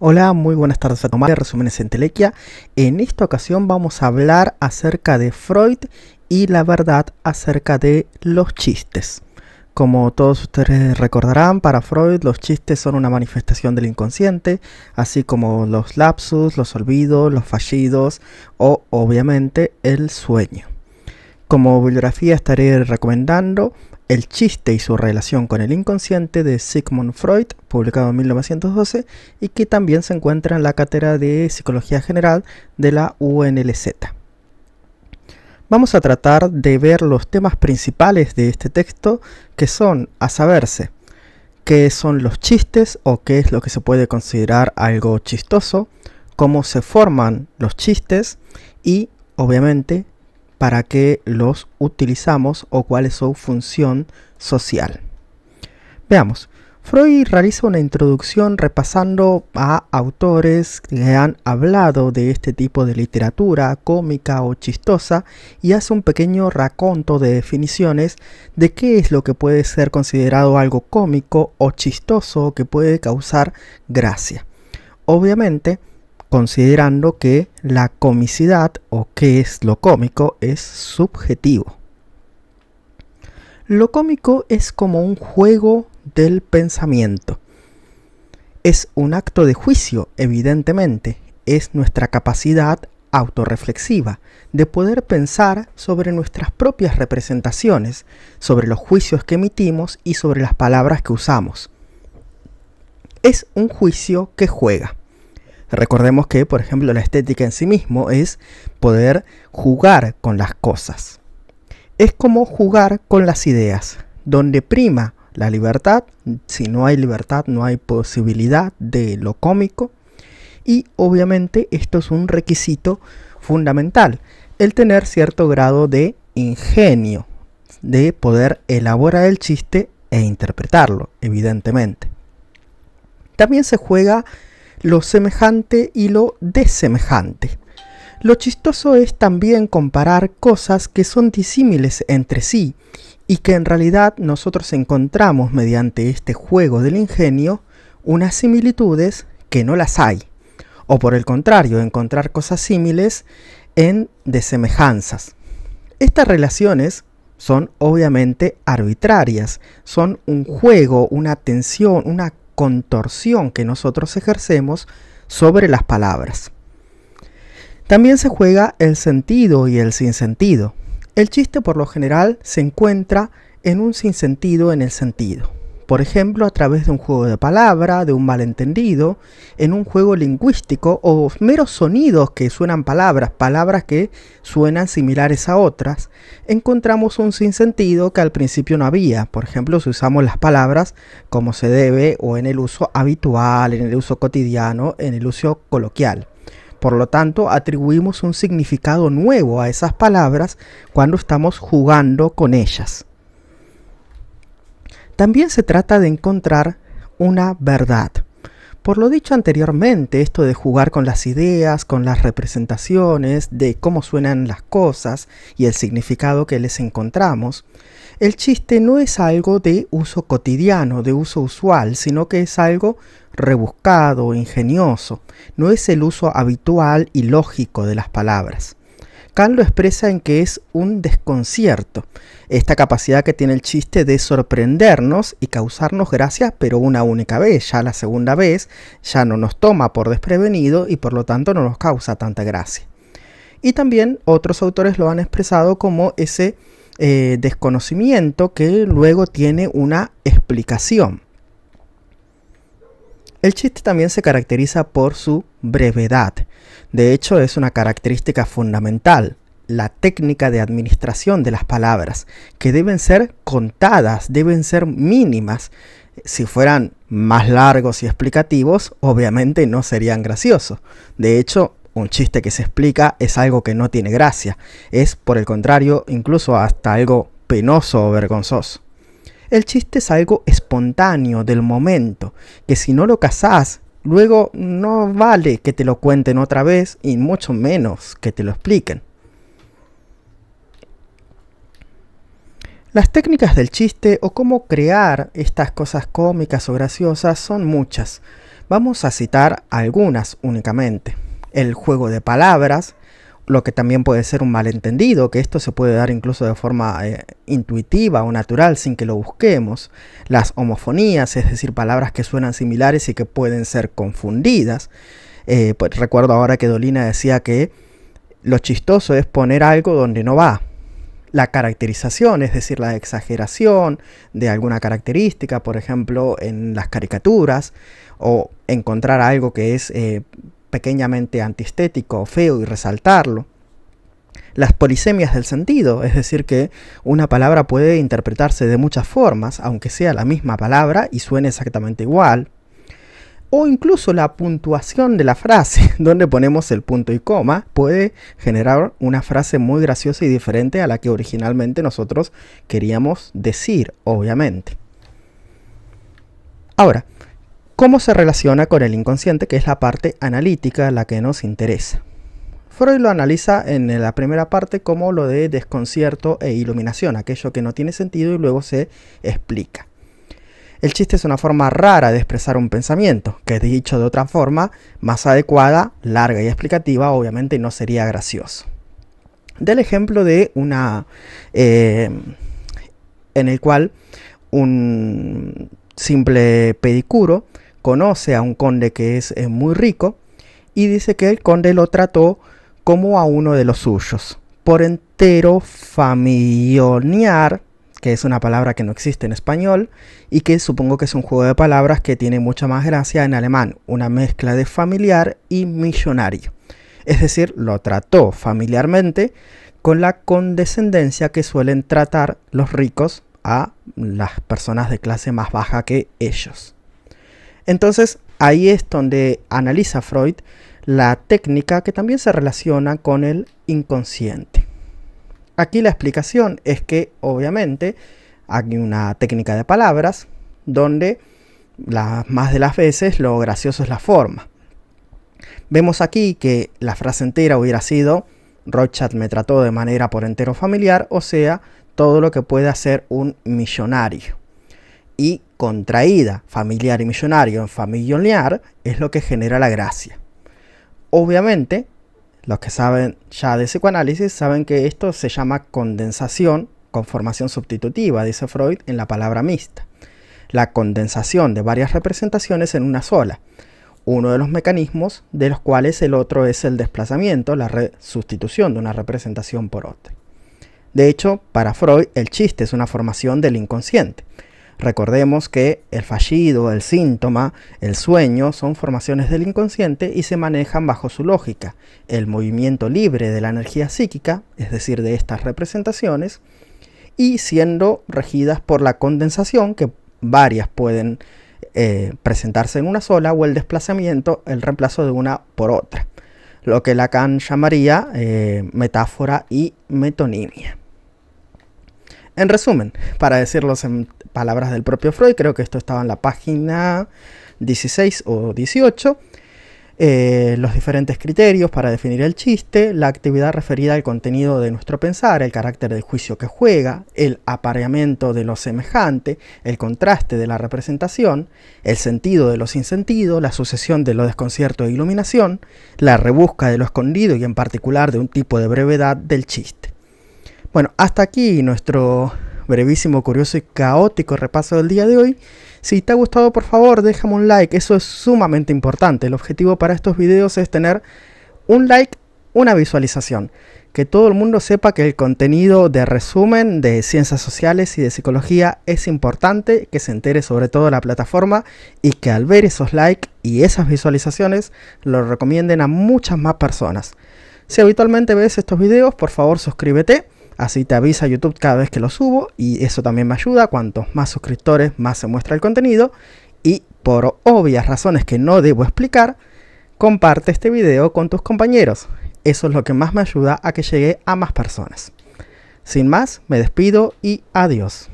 Hola, muy buenas tardes a Tomás de resúmenes en Telequia. En esta ocasión vamos a hablar acerca de Freud y la verdad acerca de los chistes. Como todos ustedes recordarán, para Freud los chistes son una manifestación del inconsciente, así como los lapsus, los olvidos, los fallidos o obviamente el sueño. Como bibliografía estaré recomendando el chiste y su relación con el inconsciente de Sigmund Freud, publicado en 1912, y que también se encuentra en la cátedra de Psicología General de la UNLZ. Vamos a tratar de ver los temas principales de este texto, que son, a saberse, qué son los chistes o qué es lo que se puede considerar algo chistoso, cómo se forman los chistes y, obviamente, para qué los utilizamos o cuál es su función social. Veamos, Freud realiza una introducción repasando a autores que han hablado de este tipo de literatura cómica o chistosa y hace un pequeño raconto de definiciones de qué es lo que puede ser considerado algo cómico o chistoso que puede causar gracia. Obviamente, considerando que la comicidad o qué es lo cómico es subjetivo. Lo cómico es como un juego del pensamiento. Es un acto de juicio, evidentemente. Es nuestra capacidad autorreflexiva de poder pensar sobre nuestras propias representaciones, sobre los juicios que emitimos y sobre las palabras que usamos. Es un juicio que juega. Recordemos que, por ejemplo, la estética en sí mismo es poder jugar con las cosas. Es como jugar con las ideas, donde prima la libertad, si no hay libertad no hay posibilidad de lo cómico, y obviamente esto es un requisito fundamental, el tener cierto grado de ingenio, de poder elaborar el chiste e interpretarlo, evidentemente. También se juega lo semejante y lo desemejante. Lo chistoso es también comparar cosas que son disímiles entre sí y que en realidad nosotros encontramos mediante este juego del ingenio unas similitudes que no las hay, o por el contrario, encontrar cosas símiles en desemejanzas. Estas relaciones son obviamente arbitrarias, son un juego, una tensión, una contorsión que nosotros ejercemos sobre las palabras. También se juega el sentido y el sinsentido. El chiste por lo general se encuentra en un sinsentido en el sentido por ejemplo, a través de un juego de palabra, de un malentendido, en un juego lingüístico o meros sonidos que suenan palabras, palabras que suenan similares a otras, encontramos un sinsentido que al principio no había. Por ejemplo, si usamos las palabras como se debe o en el uso habitual, en el uso cotidiano, en el uso coloquial. Por lo tanto, atribuimos un significado nuevo a esas palabras cuando estamos jugando con ellas. También se trata de encontrar una verdad. Por lo dicho anteriormente, esto de jugar con las ideas, con las representaciones, de cómo suenan las cosas y el significado que les encontramos, el chiste no es algo de uso cotidiano, de uso usual, sino que es algo rebuscado, ingenioso, no es el uso habitual y lógico de las palabras. Khan lo expresa en que es un desconcierto, esta capacidad que tiene el chiste de sorprendernos y causarnos gracia, pero una única vez, ya la segunda vez ya no nos toma por desprevenido y por lo tanto no nos causa tanta gracia. Y también otros autores lo han expresado como ese eh, desconocimiento que luego tiene una explicación. El chiste también se caracteriza por su brevedad. De hecho, es una característica fundamental, la técnica de administración de las palabras, que deben ser contadas, deben ser mínimas. Si fueran más largos y explicativos, obviamente no serían graciosos. De hecho, un chiste que se explica es algo que no tiene gracia. Es, por el contrario, incluso hasta algo penoso o vergonzoso. El chiste es algo espontáneo del momento, que si no lo cazás, luego no vale que te lo cuenten otra vez y mucho menos que te lo expliquen. Las técnicas del chiste o cómo crear estas cosas cómicas o graciosas son muchas. Vamos a citar algunas únicamente. El juego de palabras, lo que también puede ser un malentendido, que esto se puede dar incluso de forma eh, intuitiva o natural sin que lo busquemos, las homofonías, es decir, palabras que suenan similares y que pueden ser confundidas. Eh, pues recuerdo ahora que Dolina decía que lo chistoso es poner algo donde no va. La caracterización, es decir, la exageración de alguna característica, por ejemplo, en las caricaturas, o encontrar algo que es eh, pequeñamente antiestético o feo y resaltarlo. Las polisemias del sentido, es decir, que una palabra puede interpretarse de muchas formas, aunque sea la misma palabra y suene exactamente igual. O incluso la puntuación de la frase, donde ponemos el punto y coma, puede generar una frase muy graciosa y diferente a la que originalmente nosotros queríamos decir, obviamente. Ahora, ¿Cómo se relaciona con el inconsciente, que es la parte analítica, la que nos interesa? Freud lo analiza en la primera parte como lo de desconcierto e iluminación, aquello que no tiene sentido y luego se explica. El chiste es una forma rara de expresar un pensamiento, que dicho de otra forma, más adecuada, larga y explicativa, obviamente no sería gracioso. Del ejemplo de una... Eh, en el cual un simple pedicuro conoce a un conde que es muy rico y dice que el conde lo trató como a uno de los suyos. Por entero familiar, que es una palabra que no existe en español y que supongo que es un juego de palabras que tiene mucha más gracia en alemán, una mezcla de familiar y millonario. Es decir, lo trató familiarmente con la condescendencia que suelen tratar los ricos a las personas de clase más baja que ellos. Entonces ahí es donde analiza Freud la técnica que también se relaciona con el inconsciente. Aquí la explicación es que obviamente hay una técnica de palabras donde más de las veces lo gracioso es la forma. Vemos aquí que la frase entera hubiera sido Rochat me trató de manera por entero familiar, o sea, todo lo que puede hacer un millonario y contraída, familiar y millonario en familiar, es lo que genera la gracia. Obviamente, los que saben ya de psicoanálisis saben que esto se llama condensación, con formación sustitutiva, dice Freud, en la palabra mixta. La condensación de varias representaciones en una sola uno de los mecanismos de los cuales el otro es el desplazamiento, la sustitución de una representación por otra. De hecho, para Freud el chiste es una formación del inconsciente, Recordemos que el fallido, el síntoma, el sueño son formaciones del inconsciente y se manejan bajo su lógica. El movimiento libre de la energía psíquica, es decir, de estas representaciones, y siendo regidas por la condensación, que varias pueden eh, presentarse en una sola, o el desplazamiento, el reemplazo de una por otra, lo que Lacan llamaría eh, metáfora y metonimia. En resumen, para decirlos en palabras del propio Freud, creo que esto estaba en la página 16 o 18, eh, los diferentes criterios para definir el chiste, la actividad referida al contenido de nuestro pensar, el carácter del juicio que juega, el apareamiento de lo semejante, el contraste de la representación, el sentido de lo sin sentido, la sucesión de lo desconcierto e iluminación, la rebusca de lo escondido y en particular de un tipo de brevedad del chiste. Bueno, hasta aquí nuestro brevísimo, curioso y caótico repaso del día de hoy. Si te ha gustado, por favor, déjame un like, eso es sumamente importante. El objetivo para estos videos es tener un like, una visualización. Que todo el mundo sepa que el contenido de resumen de ciencias sociales y de psicología es importante, que se entere sobre todo la plataforma y que al ver esos likes y esas visualizaciones lo recomienden a muchas más personas. Si habitualmente ves estos videos, por favor suscríbete Así te avisa YouTube cada vez que lo subo y eso también me ayuda. Cuantos más suscriptores, más se muestra el contenido. Y por obvias razones que no debo explicar, comparte este video con tus compañeros. Eso es lo que más me ayuda a que llegue a más personas. Sin más, me despido y adiós.